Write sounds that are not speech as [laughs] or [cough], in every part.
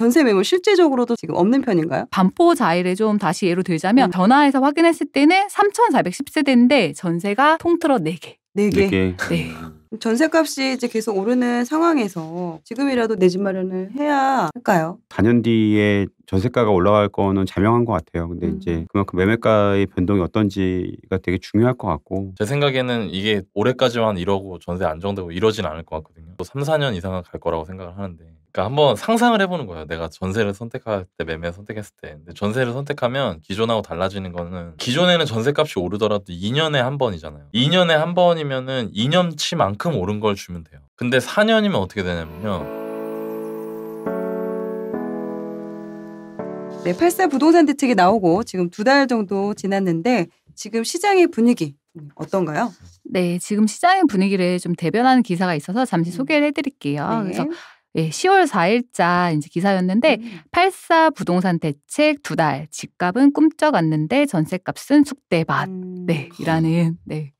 전세 매물 실제적으로도 지금 없는 편인가요? 반포 자일에 좀 다시 예로 들자면 음. 전화해서 확인했을 때는 3,410세대인데 전세가 통틀어 4개. 4개. 4개. 네. 네, 네, 네. 음. 전세값이 이제 계속 오르는 상황에서 지금이라도 내 집 마련을 해야 할까요? 4년 뒤에 전세가가 올라갈 거는 자명한 것 같아요. 근데 음. 이제 그만큼 매매가의 변동이 어떤지가 되게 중요할 것 같고 제 생각에는 이게 올해까지만 이러고 전세 안정되고 이러진 않을 것 같거든요. 또 3, 4년 이상은 갈 거라고 생각을 하는데 그러니까 한번 상상을 해보는 거예요. 내가 전세를 선택할 때 매매 선택했을 때 근데 전세를 선택하면 기존하고 달라지는 거는 기존에는 전세 값이 오르더라도 2년에 한 번이잖아요. 2년에 한 번이면은 2년치만큼 오른 걸 주면 돼요. 근데 4년이면 어떻게 되냐면요. 네, 8세 부동산 대책이 나오고 지금 두 달 정도 지났는데 지금 시장의 분위기 어떤가요? 네, 지금 시장의 분위기를 좀 대변하는 기사가 있어서 잠시 음. 소개를 해드릴게요. 네. 그래서 예, 10월 4일자 이제 기사였는데 음. 84 부동산 대책 두 달 집값은 꿈쩍 않는데 전세값은 숙대밭 음. 네이라는 네.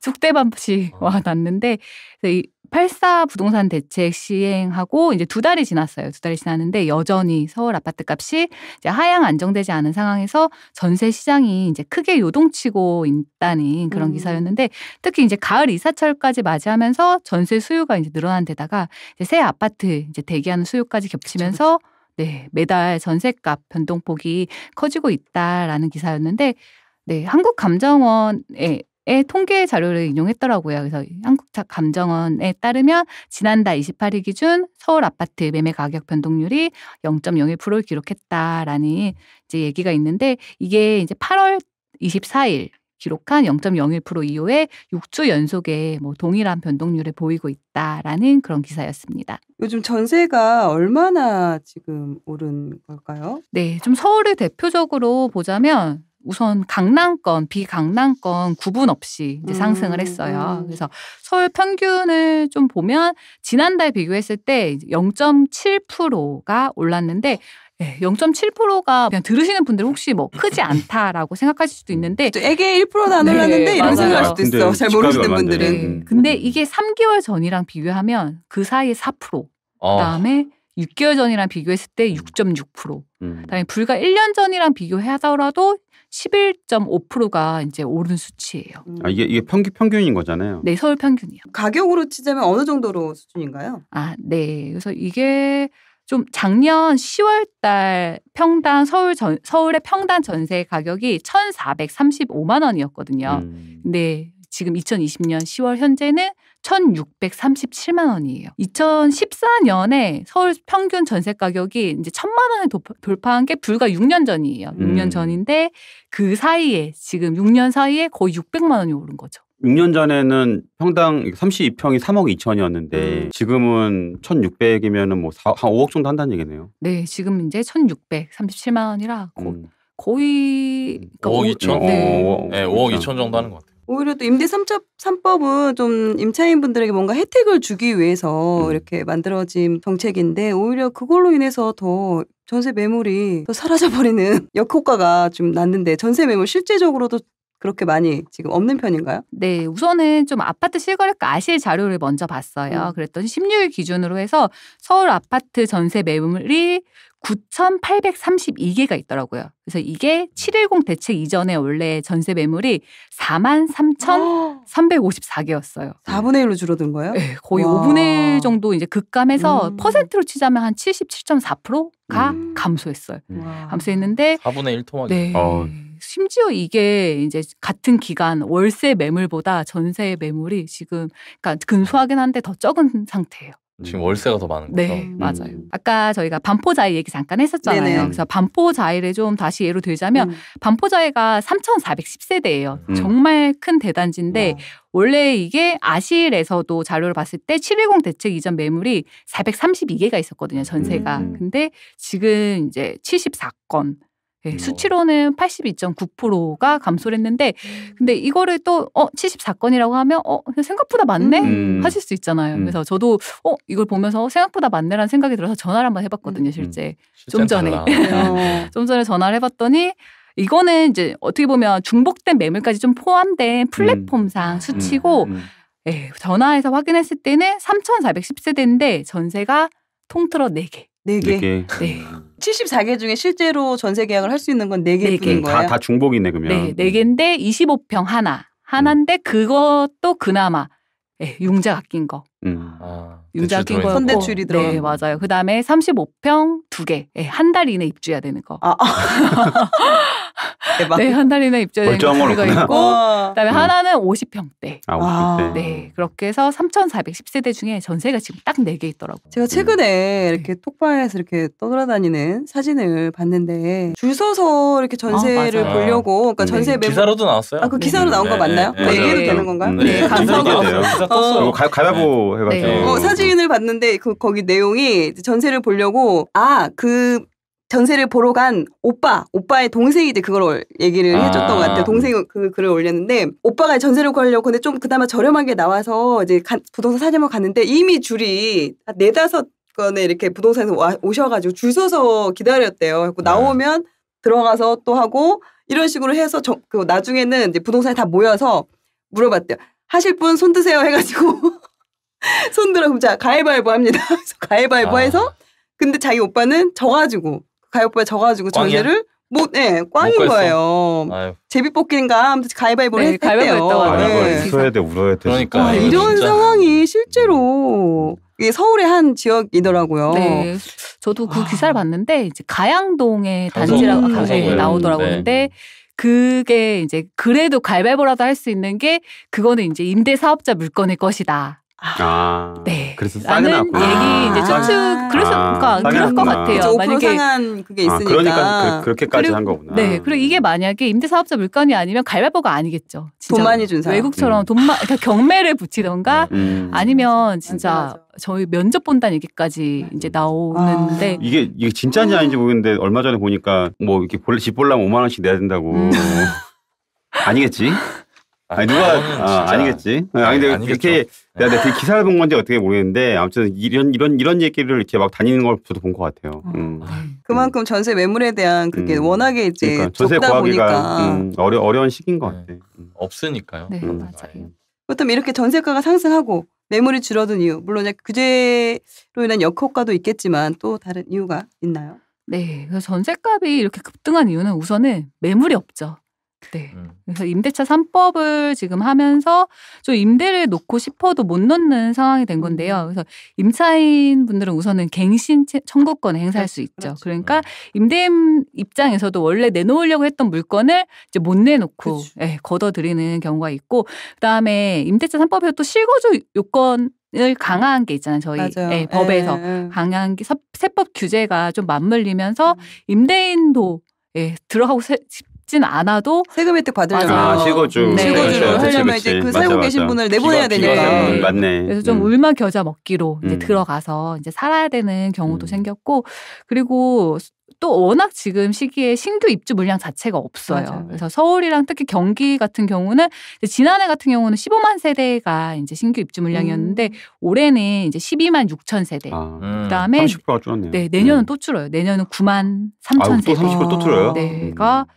숙대밭이 어. 와 났는데 이84 부동산 대책 시행하고 이제 두 달이 지났어요. 두 달이 지났는데 여전히 서울 아파트 값이 이제 하향 안정되지 않은 상황에서 전세 시장이 이제 크게 요동치고 있다는 그런 음. 기사였는데 특히 이제 가을 이사철까지 맞이하면서 전세 수요가 이제 늘어난 데다가 이제 새 아파트 이제 대기하는 수요까지 겹치면서 그쵸, 그쵸. 네, 매달 전세값 변동폭이 커지고 있다라는 기사였는데 네, 한국감정원의 통계 자료를 인용했더라고요. 그래서 한국감정원에 따르면 지난달 28일 기준 서울 아파트 매매 가격 변동률이 0.01%를 기록했다라는 이제 얘기가 있는데 이게 이제 8월 24일 기록한 0.01% 이후에 6주 연속의 뭐 동일한 변동률을 보이고 있다라는 그런 기사였습니다. 요즘 전세가 얼마나 지금 오른 걸까요? 네, 좀 서울을 대표적으로 보자면 우선 강남권, 비강남권 구분 없이 이제 상승을 했어요. 음, 음, 음. 그래서 서울 평균을 좀 보면 지난달 비교했을 때 0.7%가 올랐는데 네, 예, 0.7%가 그냥 들으시는 분들 혹시 뭐 크지 않다라고 생각하실 수도 있는데 애게 1%도 안 네, 올랐는데 네, 이런 생각할 수도 있어. 잘 모르시는 분들은. 네, 근데 이게 3개월 전이랑 비교하면 그 사이에 4%. 어. 아. 그다음에 6개월 전이랑 비교했을 때 6.6%. 음. 그다음에 불과 1년 전이랑 비교하더라도 11.5%가 이제 오른 수치예요. 음. 아, 이게 이게 평균 평균인 거잖아요. 네, 서울 평균이요. 가격으로 치자면 어느 정도로 수준인가요? 아, 네. 그래서 이게 좀 작년 10월 달 평당 서울 전, 서울의 평당 전세 가격이 1,435만 원이었거든요. 음. 네. 지금 2020년 10월 현재는 1,637만 원이에요. 2014년에 서울 평균 전세 가격이 이제 1,000만 원을 돌파한 게 불과 6년 전이에요. 6년 음. 전인데 그 사이에 지금 6년 사이에 거의 600만 원이 오른 거죠. 6년 전에는 평당 32평이 3억 2천이었는데 음. 지금은 1,600이면은 뭐한 5억 정도 한다는 얘기네요. 네, 지금 이제 1,637만 원이라 음. 거의 그러니까 5억 2천? 네. 네, 5억 2천 정도 하는 것 같아요. 오히려 또 임대 3차, 3법은 좀 임차인분들에게 뭔가 혜택을 주기 위해서 음. 이렇게 만들어진 정책인데 오히려 그걸로 인해서 더 전세 매물이 더 사라져버리는 [laughs] 역효과가 좀 났는데 전세 매물 실제적으로도 그렇게 많이 지금 없는 편인가요? 네, 우선은 좀 아파트 실거래가 아실 자료를 먼저 봤어요. 음. 그랬더니 16일 기준으로 해서 서울 아파트 전세 매물이 9,832개가 있더라고요. 그래서 이게 710 대책 이전에 원래 전세 매물이 43,354개였어요. 4분의 1로 줄어든 거예요? 네, 거의 와. 5분의 1 정도 이제 급감해서 음. 퍼센트로 치자면 한 77.4%가 음. 감소했어요. 음. 와. 감소했는데 4분의 1토막 네. 어. 심지어 이게 이제 같은 기간 월세 매물보다 전세 매물이 지금 그러니까 근소하긴 한데 더 적은 상태예요. 지금 월세가 더 많은 네, 거죠. 네, 음. 맞아요. 아까 저희가 반포자이 얘기 잠깐 했었잖아요. 네네. 그래서 반포자이를 좀 다시 예로 들자면 음. 반포자이가 3,410세대예요. 음. 정말 큰 대단지인데 와. 음. 원래 이게 아실에서도 자료를 봤을 때 710 대책 이전 매물이 432개가 있었거든요. 전세가. 음. 근데 지금 이제 74건 네, 수치로는 82.9%가 감소를 했는데 음. 근데 이거를 또 어, 74건이라고 하면 어, 생각보다 많네 음. 음. 하실 수 있잖아요. 음. 그래서 저도 어, 이걸 보면서 생각보다 많네라는 생각이 들어서 전화를 한번 해봤거든요, 음. 실제. 음. 좀 전에. 네. [laughs] 좀 전에 전화를 해봤더니 이거는 이제 어떻게 보면 중복된 매물까지 좀 포함된 플랫폼상 수치고 예, 전화해서 확인했을 때는 3,410세대인데 전세가 통틀어 4개. 4개. 네. 74개 음. 중에 실제로 전세 계약을 할 수 있는 건 4개 뿐인 거예요. 다, 다 중복이네 그러면. 네, 4개인데 음. 25평 하나. 하나인데 음. 그것도 그나마 예, 융자 아낀 거. 음. 아. 융자 낀거고 선대출이 들어. 네 맞아요. 그 다음에 35평 두 개, 네, 예, 한 달 이내 입주해야 되는 거. 아, 아. 네, 한 달 이내 입주해야 되는 거 있고, 어. 그다음에 음. 하나는 50평대. 아, 50평대. 네, 그렇게 해서 3,410세대 중에 전세가 지금 딱 네 개있더라고 제가 최근에 음. 네. 이렇게 톡방에서 이렇게 떠돌아다니는 사진을 봤는데 줄 서서 이렇게 아, 전세를 아, 보려고, 그러니까 음, 전세 음. 매물 기사로도 나왔어요. 아, 그 기사로 나온 거 네, 네. 맞나요? 네. 그 얘기해 되는 건가요? 음, 네, 감사합니다. 어. 가위보해가지 어, 사진을 봤는데 그 거기 내용이 전세를 보려고 아 그 전세를 보러 간 오빠, 오빠의 동생이 이제 그걸 얘기를 아~ 해줬던 것 같아요. 동생 이그 글을 올렸는데 오빠가 전세를 구하려고 근데 좀 그나마 저렴하게 나와서 이제 가, 부동산 사려면 갔는데 이미 줄이 네 다섯 건에 이렇게 부동산에서 와, 오셔가지고 줄 서서 기다렸대요. 그래고 네. 나오면 네. 들어가서 또 하고 이런 식으로 해서 저, 그 나중에는 이제 부동산에 다 모여서 물어봤대요. 하실 분 손 드세요 해가지고 [laughs] [laughs] 손들어 그럼 자 가위바위보 합니다. [laughs] 가위바위보 아. 해서 근데 자기 오빠는 져가지고 그 가위바위보 져가지고 전세를 못, 예, 네, 꽝인 거예요. 제비 뽑기인가 하면서 가위바위보를 네, 했, 가위바위보 했대요. 가위바위보 있야 예. 돼, 울어야 돼. 그러니까. 아, 이런 진짜. 상황이 음. 실제로 이게 서울의 한 지역이더라고요. 네. 저도 그 아. 기사를 봤는데 이제 가양동의 단지라고 음. 네, 나오더라고요. 네. 근데 그게 이제 그래도 갈발보라도 할 수 있는 게 그거는 이제 임대 사업자 물건일 것이다. 아, 아, 네. 그래서 싸게 얘기 이제 추측 아, 그래서 음, 그러니까 그럴 것 같아요. 만약에 상한 그게 아, 있으니까 아, 그러니까 그, 렇게까지한 거구나. 네, 그리고 이게 만약에 임대사업자 물건이 아니면 갈발보가 아니겠죠. 돈 많이 준 사람. 외국처럼 음. 돈만 그러니까 경매를 붙이던가 음. 음. 아니면 진짜 맞아, 저희 면접 본다는 얘기까지 이제 나오는데 아. 이게 이게 진짜인지 음. 아닌지 모르겠는데 얼마 전에 보니까 뭐 이렇게 집 볼라면 5만 원씩 내야 된다고 음. 아니겠지? 아니 누가 아, 아 니겠지 아니 근데 아니겠죠. 이렇게 내가, 네, 내 되게 기사를 본 건지 어떻게 모르겠는데 아무튼 이런 이런 이런 얘기를 이렇게 막 다니는 걸 저도 본 것 같아요. 아, 음. 네. 음. 그만큼 전세 매물에 대한 그게 음. 워낙에 이제 그러니까 전세 적다 보니까 음, 어려 어려운 시기인 것 네. 같아. 음. 없으니까요. 네 음. 맞아요. 아, 예. 그렇다면 이렇게 전세가가 상승하고 매물이 줄어든 이유 물론 규제로 인한 역효과도 있겠지만 또 다른 이유가 있나요? 네, 그래서 전세값이 이렇게 급등한 이유는 우선은 매물이 없죠. 네. 음. 그래서 임대차 3법을 지금 하면서 좀 임대를 놓고 싶어도 못 놓는 상황이 된 건데요. 음. 그래서 임차인 분들은 우선은 갱신 청구권을 행사할 수 있죠. 그렇죠. 그러니까 음. 임대인 입장에서도 원래 내놓으려고 했던 물건을 이제 못 내놓고 예, 걷어들이는 경우가 있고 그다음에 임대차 3법에 서또 실거주 요건 을 강화한 게 있잖아요. 저희 예, 법에서 에. 예, 예. 강한 게 세법 규제가 좀 맞물리면서 음. 임대인도 예, 들어가고 세, 받진 않아도 세금 혜택 받으려면 아, 실거주 네. 실거주를 그 하려면 그치, 이제 그 맞아, 살고 맞아. 계신 분을 내보내야 기가, 되니까 기가 맞네. 그래서 좀 음. 울마 겨자 먹기로 이제 음. 들어가서 이제 살아야 되는 경우도 음. 생겼고 그리고 또 워낙 지금 시기에 신규 입주 물량 자체가 없어요. 맞아요. 그래서 서울이랑 특히 경기 같은 경우는 지난해 같은 경우는 15만 세대가 이제 신규 입주 물량이었는데 음. 올해는 이제 12만 6천 세대. 아, 음. 그다음에 30%가 줄었네요. 네, 내년은 음. 또 줄어요. 내년은 9만 3천 세대. 또 30%또 줄어요? 네가 음.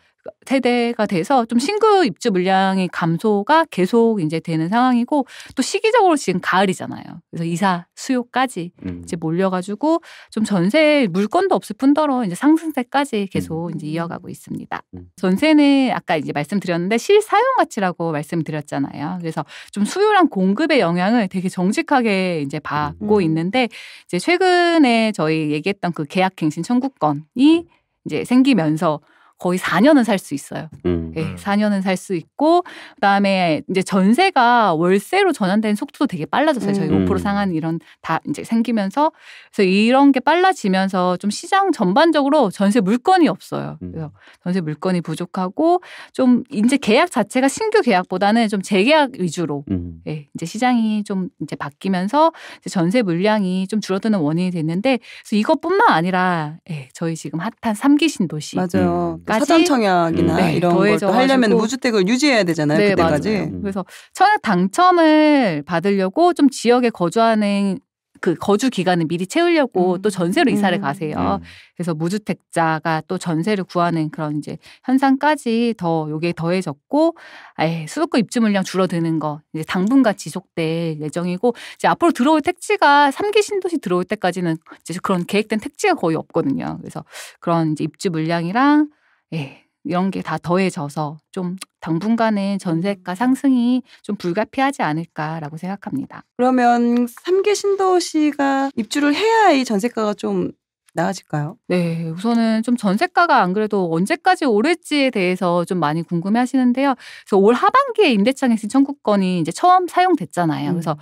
세대가 돼서 좀 신규 입주 물량이 감소가 계속 이제 되는 상황이고 또 시기적으로 지금 가을이잖아요. 그래서 이사 수요까지 음. 이제 몰려가지고 좀 전세 물건도 없을 뿐더러 이제 상승세까지 계속 음. 이제 이어가고 있습니다. 음. 전세는 아까 이제 말씀드렸는데 실사용 가치라고 말씀드렸잖아요. 그래서 좀 수요랑 공급의 영향을 되게 정직하게 이제 받고 음. 있는데 이제 최근에 저희 얘기했던 그 계약갱신 청구권이 음. 이제 생기면서 거의 4년은 살 수 있어요. 음. 네, 예, 4년은 음. 살수 있고 그다음에 이제 전세가 월세로 전환되는 속도도 되게 빨라졌어요. 저희 음. 5% 상한 이런 다 이제 생기면서 그래서 이런 게 빨라지면서 좀 시장 전반적으로 전세 물건이 없어요. 음. 그래서 전세 물건이 부족하고 좀 이제 계약 자체가 신규 계약보다는 좀 재계약 위주로 음. 네, 이제 시장이 좀 이제 바뀌면서 이제 전세 물량이 좀 줄어드는 원인이 됐는데 그래서 이것뿐만 아니라 예, 네, 저희 지금 핫한 삼기 신도시 맞아요. 음. 그 사전 청약이나 음. 네, 이런 걸 또 하려면 무주택을 유지해야 되잖아요. 네, 그때까지. 맞아요. 음. 그래서 청약 당첨을 받으려고 좀 지역에 거주하는 그 거주 기간을 미리 채우려고 음. 또 전세로 이사를 음. 가세요. 음. 그래서 무주택자가 또 전세를 구하는 그런 이제 현상까지 더 요게 더해졌고 아예 수도권 입주 물량 줄어드는 거 이제 당분간 지속될 예정이고 이제 앞으로 들어올 택지가 3기 신도시 들어올 때까지는 이제 그런 계획된 택지가 거의 없거든요. 그래서 그런 이제 입주 물량이랑 예, 이런 게 다 더해져서 좀 당분간은 전세가 상승이 좀 불가피하지 않을까라고 생각합니다. 그러면 3개 신도시가 입주를 해야 이 전세가가 좀 나아질까요? 네, 우선은 좀 전세가가 안 그래도 언제까지 오를지에 대해서 좀 많이 궁금해 하시는데요. 그래서 올 하반기에 임대차 갱신 청구권이 이제 처음 사용됐잖아요. 음. 그래서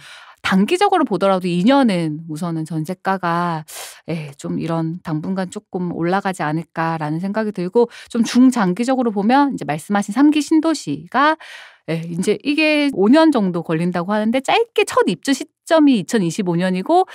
단기적으로 보더라도 2년은 우선은 전세가가 에, 예, 좀 이런 당분간 조금 올라가지 않을까라는 생각이 들고 좀 중장기적으로 보면 이제 말씀하신 3기 신도시가 예, 이제 이게 5년 정도 걸린다고 하는데 짧게 첫 입주 시점이 2025년이고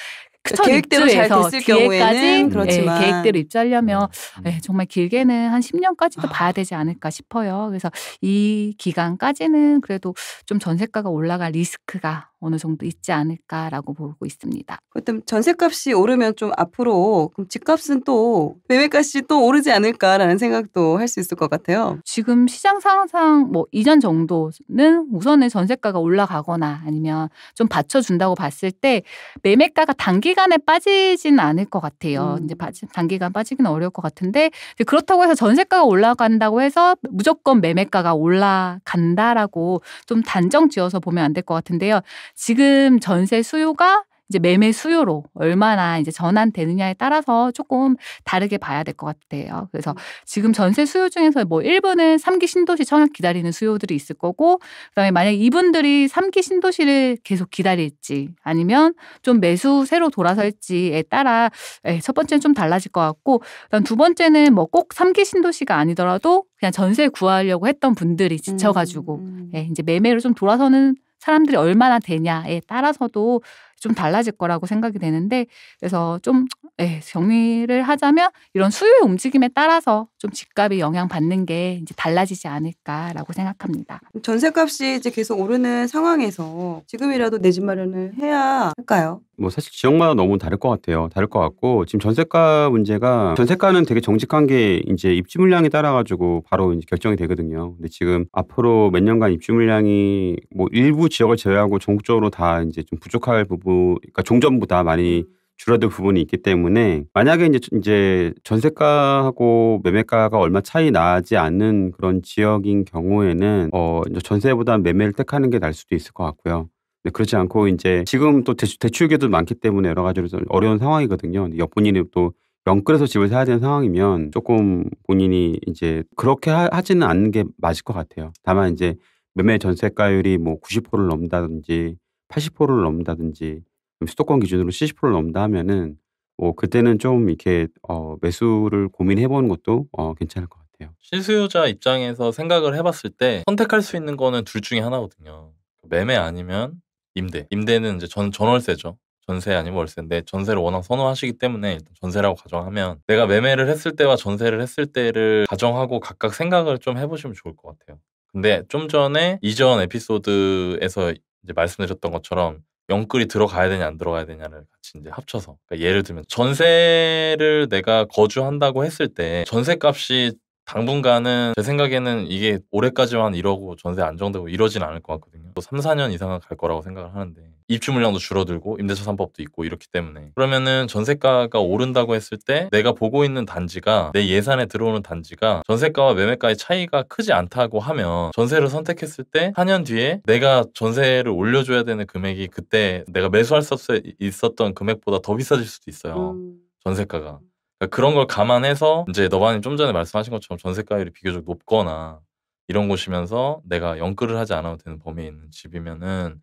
그 첫 계획대로 잘 됐을 경우에는 예, 그렇지만 예, 계획대로 입주하려면 음, 예, 음. 정말 길게는 한 10년까지도 봐야 아. 되지 않을까 싶어요. 그래서 이 기간까지는 그래도 좀 전세가가 올라갈 리스크가 어느 정도 있지 않을까라고 보고 있습니다. 그럼 전세값이 오르면 좀 앞으로 그럼 집값은 또 매매값이 또 오르지 않을까라는 생각도 할 수 있을 것 같아요. 지금 시장 상황상 뭐 이전 정도는 우선은 전세가가 올라가거나 아니면 좀 받쳐준다고 봤을 때 매매가가 단기간에 빠지진 않을 것 같아요. 음. 이제 단기간 빠지기는 어려울 것 같은데 그렇다고 해서 전세가가 올라간다고 해서 무조건 매매가가 올라간다라고 좀 단정 지어서 보면 안 될 것 같은데요. 지금 전세 수요가 이제 매매 수요로 얼마나 이제 전환되느냐에 따라서 조금 다르게 봐야 될 것 같아요. 그래서 음. 지금 전세 수요 중에서 뭐 1번은 3기 신도시 청약 기다리는 수요들이 있을 거고, 그 다음에 만약 이분들이 3기 신도시를 계속 기다릴지 아니면 좀 매수 새로 돌아설지에 따라 예, 첫 번째는 좀 달라질 것 같고, 그다음 두 번째는 뭐 꼭 3기 신도시가 아니더라도 그냥 전세 구하려고 했던 분들이 지쳐가지고, 음. 예, 이제 매매로 좀 돌아서는 사람들이 얼마나 되냐에 따라서도 좀 달라질 거라고 생각이 되는데 그래서 좀 예, 정리를 하자면 이런 수요의 움직임에 따라서 좀 집값이 영향받는 게 이제 달라지지 않을까라고 생각합니다. 전세값이 이제 계속 오르는 상황에서 지금이라도 내 집 마련을 해야 할까요? 뭐 사실 지역마다 너무 다를 것 같아요. 다를 것 같고 지금 전세가 문제가 전세가는 되게 정직한 게 이제 입주 물량에 따라 가지고 바로 이제 결정이 되거든요. 근데 지금 앞으로 몇 년간 입주 물량이 뭐 일부 지역을 제외하고 전국적으로 다 이제 좀 부족할 부분, 그러니까 종전보다 많이 줄어들 부분이 있기 때문에 만약에 이제 이제 전세가하고 매매가가 얼마 차이 나지 않는 그런 지역인 경우에는 어 전세보다 매매를 택하는 게 날 수도 있을 것 같고요. 그렇지 않고 이제 지금 또 대출, 대출계도 많기 때문에 여러 가지로 좀 어려운 상황이거든요. 본인이 또 영끌에서 집을 사야 되는 상황이면 조금 본인이 이제 그렇게 하, 지는 않는 게 맞을 것 같아요. 다만 이제 매매 전세가율이 뭐 90%를 넘다든지 80%를 넘다든지 수도권 기준으로 70%를 넘다 하면은 뭐 그때는 좀 이렇게 어, 매수를 고민해보는 것도 어, 괜찮을 것 같아요. 실수요자 입장에서 생각을 해봤을 때 선택할 수 있는 거는 둘 중에 하나거든요. 매매 아니면 임대. 임대는 이제 전 전월세죠. 전세 아니면 월세인데 전세를 워낙 선호하시기 때문에 일단 전세라고 가정하면 내가 매매를 했을 때와 전세를 했을 때를 가정하고 각각 생각을 좀 해보시면 좋을 것 같아요. 근데 좀 전에 이전 에피소드에서 이제 말씀드렸던 것처럼 영끌이 들어가야 되냐 안 들어가야 되냐를 같이 이제 합쳐서 그러니까 예를 들면 전세를 내가 거주한다고 했을 때 전세 값이 당분간은 제 생각에는 이게 올해까지만 이러고 전세 안정되고 이러진 않을 것 같거든요. 또 3, 4년 이상은 갈 거라고 생각을 하는데 입주 물량도 줄어들고 임대차 3법도 있고 이렇기 때문에 그러면은 전세가가 오른다고 했을 때 내가 보고 있는 단지가 내 예산에 들어오는 단지가 전세가와 매매가의 차이가 크지 않다고 하면 전세를 선택했을 때 4년 뒤에 내가 전세를 올려줘야 되는 금액이 그때 내가 매수할 수 없었던 금액보다 더 비싸질 수도 있어요. 음. 전세가가. 그러니까 그런걸 감안해서 이제 너바님 좀 전에 말씀하신 것처럼 전세가율이 비교적 높거나 이런 곳이면서 내가 영끌을 하지 않아도 되는 범위에 있는 집이면은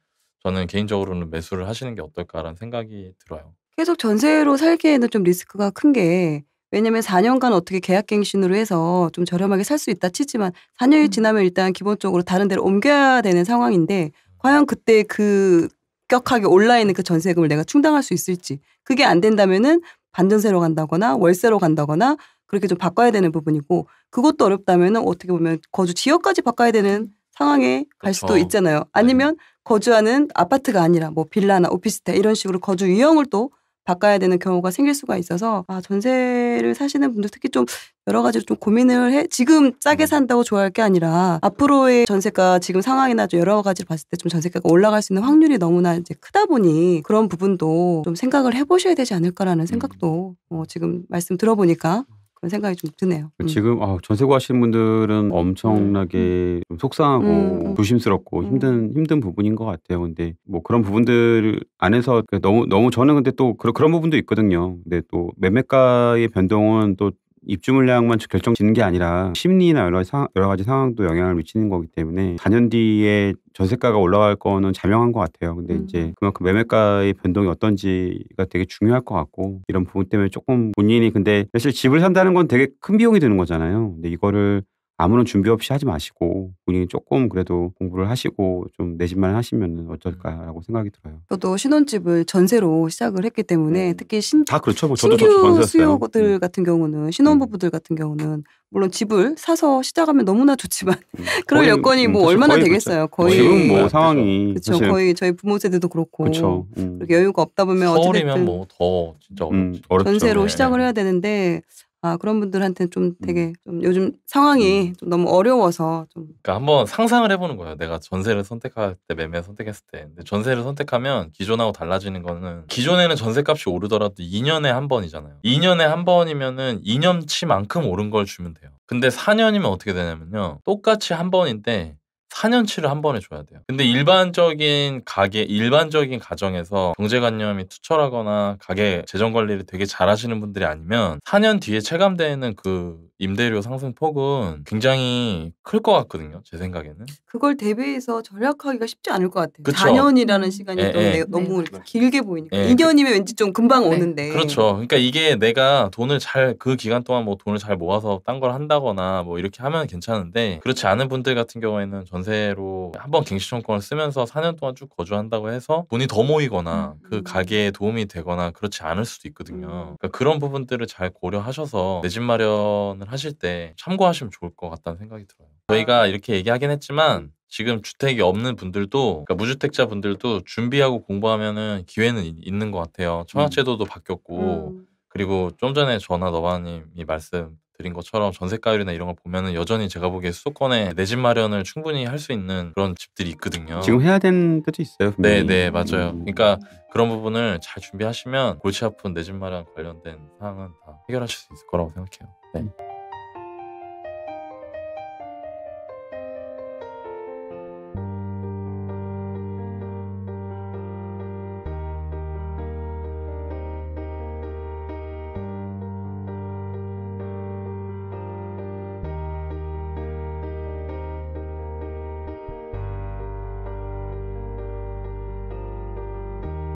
저는 개인적으로는 매수를 하시는 게 어떨까라는 생각이 들어요. 계속 전세로 살기에는 좀 리스크가 큰 게 왜냐면 4년간 어떻게 계약갱신으로 해서 좀 저렴하게 살 수 있다 치지만 4년이 음. 지나면 일단 기본적으로 다른 데로 옮겨야 되는 상황인데 과연 그때 그 급격하게 올라있는 그 전세금을 내가 충당할 수 있을지 그게 안 된다면은 반전세로 간다거나 월세로 간다거나 그렇게 좀 바꿔야 되는 부분이고 그것도 어렵다면 은 어떻게 보면 거주 지역까지 바꿔야 되는 상황에 갈 수도 그렇죠. 있잖아요. 네. 아니면 네. 거주하는 아파트가 아니라 뭐 빌라나 오피스텔 이런 식으로 거주 유형을 또 바꿔야 되는 경우가 생길 수가 있어서 아 전세를 사시는 분들 특히 좀 여러 가지로 좀 고민을 해 지금 싸게 네. 산다고 좋아할 게 아니라 앞으로의 전세가 지금 상황이나 좀 여러 가지를 봤을 때 좀 전세가가 올라갈 수 있는 확률이 너무나 이제 크다 보니 그런 부분도 좀 생각을 해보셔야 되지 않을까라는 네. 생각도 어 지금 말씀 들어보니까 그런 생각이 좀 드네요. 음. 지금 아, 전세고 하시는 분들은 엄청나게 음. 음. 속상하고 음. 음. 조심스럽고 음. 힘든 힘든 부분인 것 같아요. 근데 뭐 그런 부분들 안에서 그 너무 너무 저는 근데 또 그런 그런 부분도 있거든요. 근데 또 매매가의 변동은 또 입주 물량만 결정짓는 게 아니라 심리나 여러, 상, 여러 가지 상황도 영향을 미치는 거기 때문에 4년 뒤에 전세가가 올라갈 거는 자명한 것 같아요. 근데 음. 이제 그만큼 매매가의 변동이 어떤지가 되게 중요할 것 같고 이런 부분 때문에 조금 본인이 근데 사실 집을 산다는 건 되게 큰 비용이 드는 거잖아요. 근데 이거를 아무런 준비 없이 하지 마시고 본인이 조금 그래도 공부를 하시고 좀 내집만 하시면 어떨까라고 생각이 들어요. 저도 신혼집을 전세로 시작을 했기 때문에 네. 특히 신, 다 그렇죠. 뭐 저도 신규 수요들 음. 같은 경우는 신혼부부들 음. 같은 경우는 물론 집을 사서 시작하면 너무나 좋지만 음. [laughs] 그럴 거의, 여건이 음, 뭐 그렇죠. 얼마나 거의 그렇죠. 되겠어요. 거의 지금 뭐 네, 상황이 그렇죠. 거의 저희 부모 세대도 그렇고 그렇죠. 음. 여유가 없다 보면 서울이면 뭐더 진짜 음. 어렵죠. 전세로 네. 시작을 해야 되는데 아 그런 분들한테는 좀 되게 음. 좀 요즘 상황이 음. 좀 너무 어려워서 좀 그러니까 한번 상상을 해보는 거예요. 내가 전세를 선택할 때 매매 선택했을 때 근데 전세를 선택하면 기존하고 달라지는 거는 기존에는 전세값이 오르더라도 2년에 한 번이잖아요. 2년에 한 번이면은 2년치만큼 오른 걸 주면 돼요. 근데 4년이면 어떻게 되냐면요. 똑같이 한 번인데 4년치를 한 번에 줘야 돼요. 근데 일반적인 가게, 일반적인 가정에서 경제관념이 투철하거나 가게 재정 관리를 되게 잘하시는 분들이 아니면 4년 뒤에 체감되는 그 임대료 상승폭은 굉장히 클 것 같거든요. 제 생각에는. 그걸 대비해서 절약하기가 쉽지 않을 것 같아요. 그쵸? 4년이라는 음. 시간이 에, 에. 예, 예. 너무 네. 길게 보이니까. 에. 예, 2년이면 그 왠지 좀 금방 네. 오는데. 그렇죠. 그러니까 이게 내가 돈을 잘 그 기간 동안 뭐 돈을 잘 모아서 딴 걸 한다거나 뭐 이렇게 하면 괜찮은데 그렇지 않은 분들 같은 경우에는 전세로 한 번 갱신청권을 쓰면서 4년 동안 쭉 거주한다고 해서 돈이 더 모이거나 음. 그 가게에 도움이 되거나 그렇지 않을 수도 있거든요. 음. 그러니까 그런 부분들을 잘 고려하셔서 내 집 마련을 하실 때 참고하시면 좋을 것 같다는 생각이 들어요. 아. 저희가 이렇게 얘기하긴 했지만 지금 주택이 없는 분들도 그러니까 무주택자 분들도 준비하고 공부하면은 기회는 있는 것 같아요. 청약제도도 음. 바뀌었고 음. 그리고 좀 전에 전화 너바님이 말씀 드린 것처럼 전세가율이나 이런 걸 보면은 여전히 제가 보기에 수도권에 내집 마련을 충분히 할 수 있는 그런 집들이 있거든요. 지금 해야 되는 뜻이 있어요. 분명히. 네, 네, 맞아요. 음. 그러니까 그런 부분을 잘 준비하시면 골치 아픈 내집 마련 관련된 사항은 다 해결하실 수 있을 거라고 생각해요. 네. 음.